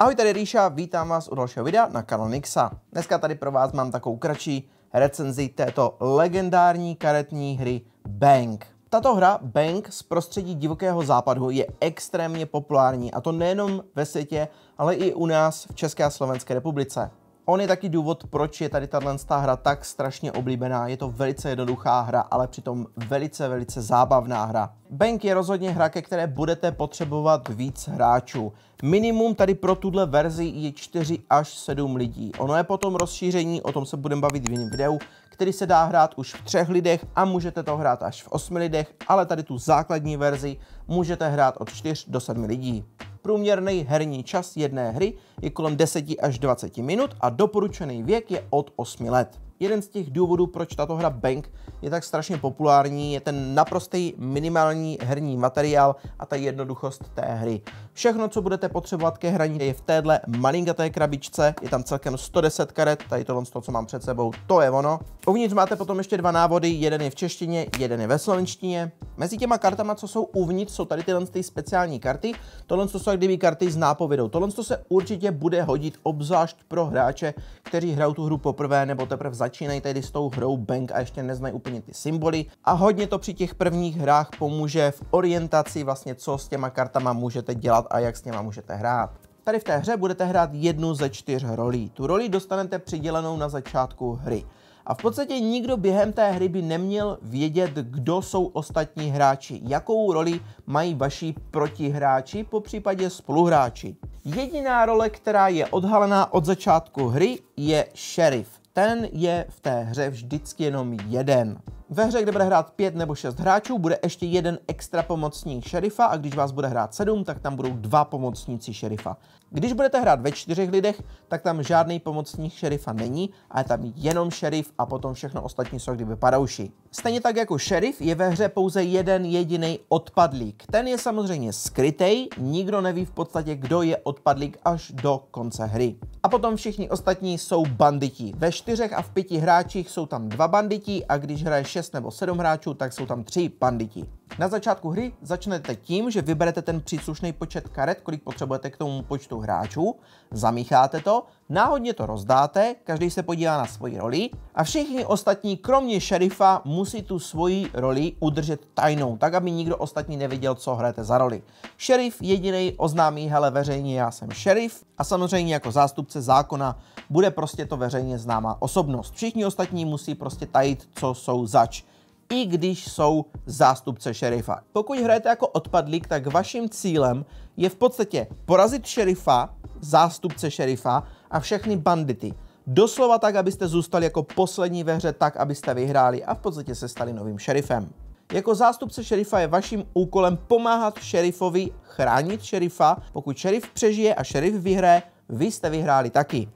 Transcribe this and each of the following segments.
Ahoj, tady Ríša, vítám vás u dalšího videa na kanal Nixa. Dneska tady pro vás mám takovou kratší recenzi této legendární karetní hry Bank. Tato hra Bank z prostředí divokého západu je extrémně populární a to nejenom ve světě, ale i u nás v České a Slovenské republice. On je taky důvod, proč je tady tahle hra tak strašně oblíbená. Je to velice jednoduchá hra, ale přitom velice, velice zábavná hra. Bank je rozhodně hra, ke které budete potřebovat víc hráčů. Minimum tady pro tuhle verzi je 4 až 7 lidí. Ono je potom rozšíření, o tom se budeme bavit v jiném videu, který se dá hrát už v třech lidech a můžete to hrát až v osmi lidech, ale tady tu základní verzi můžete hrát od 4 do 7 lidí. Průměrný herní čas jedné hry je kolem 10 až 20 minut a doporučený věk je od 8 let. Jeden z těch důvodů, proč tato hra Bank je tak strašně populární, je ten naprostý minimální herní materiál a ta jednoduchost té hry. Všechno, co budete potřebovat ke hraní, je v téhle malinkaté krabičce, je tam celkem 110 karet, tady tohle, co mám před sebou, to je ono. Uvnitř máte potom ještě dva návody, jeden je v češtině, jeden je ve slovenštině. Mezi těma kartama, co jsou uvnitř, jsou tady tyhle ty speciální karty. Tohle jsou jak kdyby karty s nápovědou. Tohle se určitě bude hodit obzvlášť pro hráče, kteří hrajou tu hru poprvé nebo teprve zatím začínají tady s tou hrou Bank a ještě neznají úplně ty symboly a hodně to při těch prvních hrách pomůže v orientaci vlastně, co s těma kartama můžete dělat a jak s těma můžete hrát. Tady v té hře budete hrát jednu ze čtyř rolí. Tu roli dostanete přidělenou na začátku hry. A v podstatě nikdo během té hry by neměl vědět, kdo jsou ostatní hráči, jakou roli mají vaši protihráči, po případě spoluhráči. Jediná role, která je odhalená od začátku hry, je šerif ten je v té hře vždycky jenom jeden. Ve hře, kde bude hrát pět nebo šest hráčů, bude ještě jeden extra pomocník šerifa a když vás bude hrát sedm, tak tam budou dva pomocníci šerifa. Když budete hrát ve čtyřech lidech, tak tam žádný pomocník šerifa není, ale tam jenom šerif a potom všechno ostatní jsou kdyby padouši. Stejně tak jako šerif je ve hře pouze jeden jediný odpadlík. Ten je samozřejmě skrytej, nikdo neví v podstatě, kdo je odpadlík až do konce hry. A potom všichni ostatní jsou banditi. Ve čtyřech a v pěti hráčích jsou tam dva banditi a když hraje šest nebo sedm hráčů, tak jsou tam tři banditi. Na začátku hry začnete tím, že vyberete ten příslušný počet karet, kolik potřebujete k tomu počtu hráčů, zamícháte to, náhodně to rozdáte, každý se podívá na svoji roli a všichni ostatní, kromě šerifa, musí tu svoji roli udržet tajnou, tak aby nikdo ostatní nevěděl, co hrajete za roli. Šerif jediný oznámí, hele veřejně já jsem šerif a samozřejmě jako zástupce zákona bude prostě to veřejně známá osobnost. Všichni ostatní musí prostě tajit, co jsou zač i když jsou zástupce šerifa. Pokud hrajete jako odpadlík, tak vaším cílem je v podstatě porazit šerifa, zástupce šerifa a všechny bandity. Doslova tak, abyste zůstali jako poslední ve hře, tak, abyste vyhráli a v podstatě se stali novým šerifem. Jako zástupce šerifa je vaším úkolem pomáhat šerifovi chránit šerifa. Pokud šerif přežije a šerif vyhraje, vy jste vyhráli taky.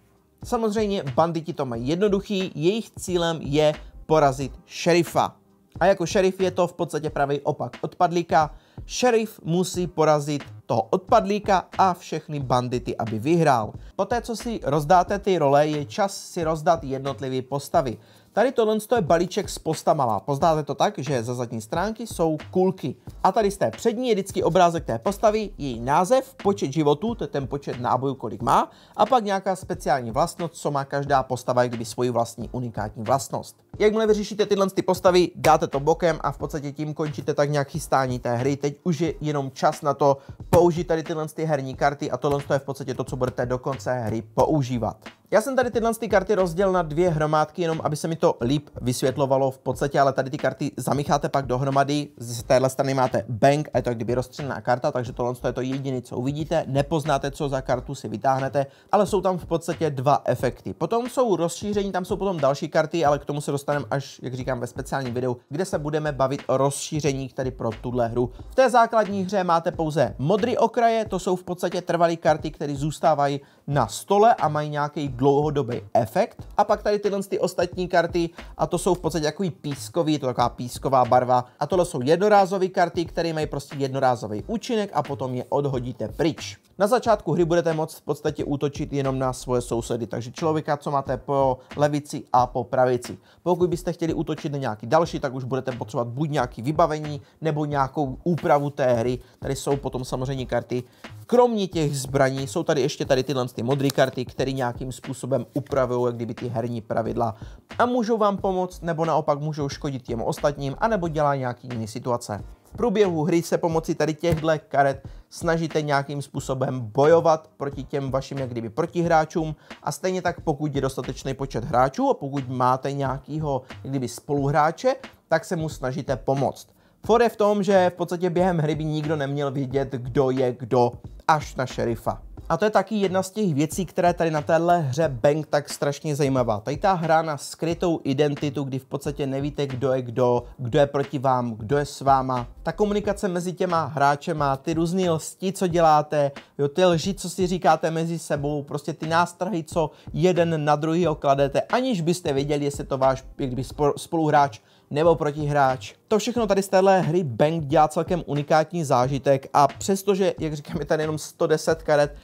Samozřejmě banditi to mají jednoduchý, jejich cílem je porazit šerifa. A jako šerif je to v podstatě pravý opak odpadlíka. Šerif musí porazit toho odpadlíka a všechny bandity, aby vyhrál. Poté, co si rozdáte ty role, je čas si rozdat jednotlivé postavy. Tady tohle je balíček s postavama. Poznáte to tak, že za zadní stránky jsou kulky. A tady z té přední je vždycky obrázek té postavy, její název, počet životů, to je ten počet nábojů, kolik má, a pak nějaká speciální vlastnost, co má každá postava, kdyby svoji vlastní unikátní vlastnost. Jakmile vyřešíte tyhle ty postavy, dáte to bokem a v podstatě tím končíte tak nějak chystání té hry. Teď už je jenom čas na to použít tady tyhle ty herní karty a tohle je v podstatě to, co budete do konce hry používat. Já jsem tady tyhle ty karty rozdělil na dvě hromádky, jenom aby se mi to líp vysvětlovalo v podstatě, ale tady ty karty zamícháte pak dohromady, z téhle strany máte bank a je to jak kdyby rozstřená karta, takže tohle je to jediné, co uvidíte, nepoznáte, co za kartu si vytáhnete, ale jsou tam v podstatě dva efekty. Potom jsou rozšíření, tam jsou potom další karty, ale k tomu se dostaneme až, jak říkám, ve speciálním videu, kde se budeme bavit o rozšířeních tady pro tuhle hru. V té základní hře máte pouze modré okraje, to jsou v podstatě trvalé karty, které zůstávají na stole a mají nějaký dlouhodobý efekt. A pak tady tyhle ty ostatní karty, a to jsou v podstatě takový pískový, to taková písková barva. A tohle jsou jednorázové karty, které mají prostě jednorázový účinek a potom je odhodíte pryč. Na začátku hry budete moct v podstatě útočit jenom na svoje sousedy, takže člověka, co máte po levici a po pravici. Pokud byste chtěli útočit na nějaký další, tak už budete potřebovat buď nějaký vybavení nebo nějakou úpravu té hry. Tady jsou potom samozřejmě karty. Kromě těch zbraní jsou tady ještě tady tyhle ty modré karty, které nějakým způsobem upravují kdyby ty herní pravidla a můžou vám pomoct nebo naopak můžou škodit těm ostatním, anebo dělá nějaký jiný situace. V průběhu hry se pomocí tady těchto karet snažíte nějakým způsobem bojovat proti těm vašim jak kdyby protihráčům a stejně tak pokud je dostatečný počet hráčů a pokud máte nějakýho jak kdyby spoluhráče, tak se mu snažíte pomoct. For je v tom, že v podstatě během hry by nikdo neměl vědět, kdo je kdo až na šerifa. A to je taky jedna z těch věcí, které tady na téhle hře Bank tak strašně zajímavá. Tady ta hra na skrytou identitu, kdy v podstatě nevíte, kdo je kdo, kdo je proti vám, kdo je s váma. Ta komunikace mezi těma hráčema, ty různé lsti, co děláte, jo, ty lži, co si říkáte mezi sebou, prostě ty nástrahy, co jeden na druhý kladete, aniž byste věděli, jestli to váš kdyby spoluhráč nebo protihráč. To všechno tady z téhle hry Bank dělá celkem unikátní zážitek a přestože, jak říkám, je tady jenom 110 karet,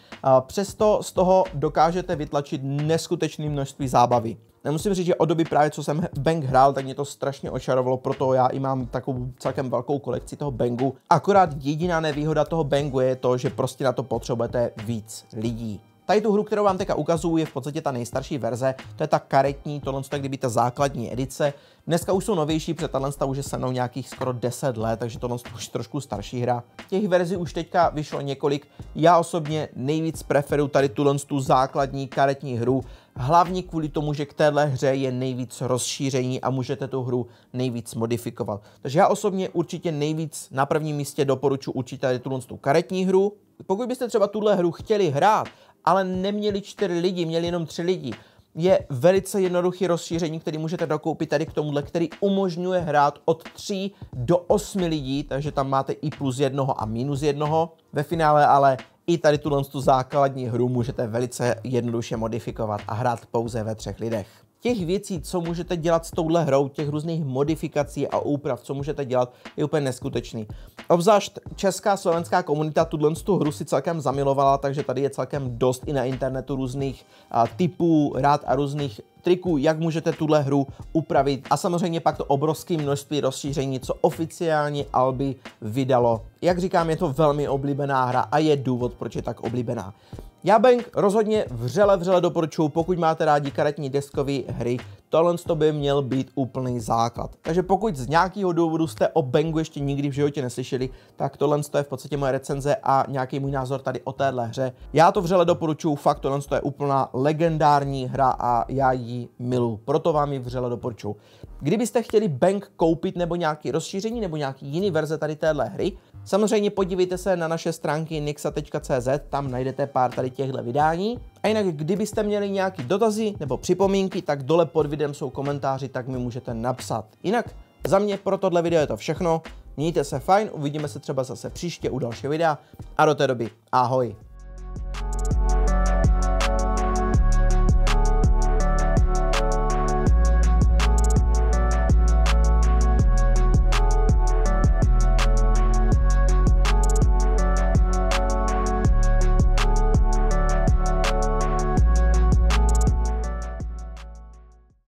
přesto z toho dokážete vytlačit neskutečné množství zábavy. Nemusím říct, že od doby právě, co jsem Bang hrál, tak mě to strašně očarovalo, proto já i mám takovou celkem velkou kolekci toho Bangu. Akorát jediná nevýhoda toho Bangu je to, že prostě na to potřebujete víc lidí. Tady tu hru, kterou vám teďka ukazuju, je v podstatě ta nejstarší verze, to je ta karetní, tohle je kdyby ta základní edice. Dneska už jsou novější, protože tahle už je se mnou nějakých skoro 10 let, takže tohle už trošku starší hra. Těch verzí už teďka vyšlo několik. Já osobně nejvíc preferuju tady tuhle tu základní karetní hru, hlavně kvůli tomu, že k téhle hře je nejvíc rozšíření a můžete tu hru nejvíc modifikovat. Takže já osobně určitě nejvíc na prvním místě doporučuji určitě tady tuhle tu karetní hru, pokud byste třeba tuhle hru chtěli hrát ale neměli čtyři lidi, měli jenom tři lidi. Je velice jednoduché rozšíření, který můžete dokoupit tady k tomuhle, který umožňuje hrát od 3 do 8 lidí, takže tam máte i plus jednoho a minus jednoho. Ve finále ale i tady tuhle tu základní hru můžete velice jednoduše modifikovat a hrát pouze ve třech lidech těch věcí, co můžete dělat s touhle hrou, těch různých modifikací a úprav, co můžete dělat, je úplně neskutečný. Obzvlášť česká slovenská komunita tuhle tu hru si celkem zamilovala, takže tady je celkem dost i na internetu různých a, typů rád a různých triků, jak můžete tuhle hru upravit a samozřejmě pak to obrovské množství rozšíření, co oficiálně Albi vydalo. Jak říkám, je to velmi oblíbená hra a je důvod, proč je tak oblíbená. Já Bank rozhodně vřele, vřele doporučuji, pokud máte rádi karetní deskové hry, Tohle to by měl být úplný základ. Takže pokud z nějakého důvodu jste o Bengu ještě nikdy v životě neslyšeli, tak tohle je v podstatě moje recenze a nějaký můj názor tady o téhle hře. Já to vřele doporučuju, fakt tohle je úplná legendární hra a já ji milu. Proto vám ji vřele doporučuju. Kdybyste chtěli Bang koupit nebo nějaký rozšíření nebo nějaký jiný verze tady téhle hry, Samozřejmě podívejte se na naše stránky nixa.cz, tam najdete pár tady těchto vydání. A jinak, kdybyste měli nějaké dotazy nebo připomínky, tak dole pod videem jsou komentáři, tak mi můžete napsat. Jinak, za mě pro tohle video je to všechno. Mějte se fajn, uvidíme se třeba zase příště u dalšího videa a do té doby ahoj.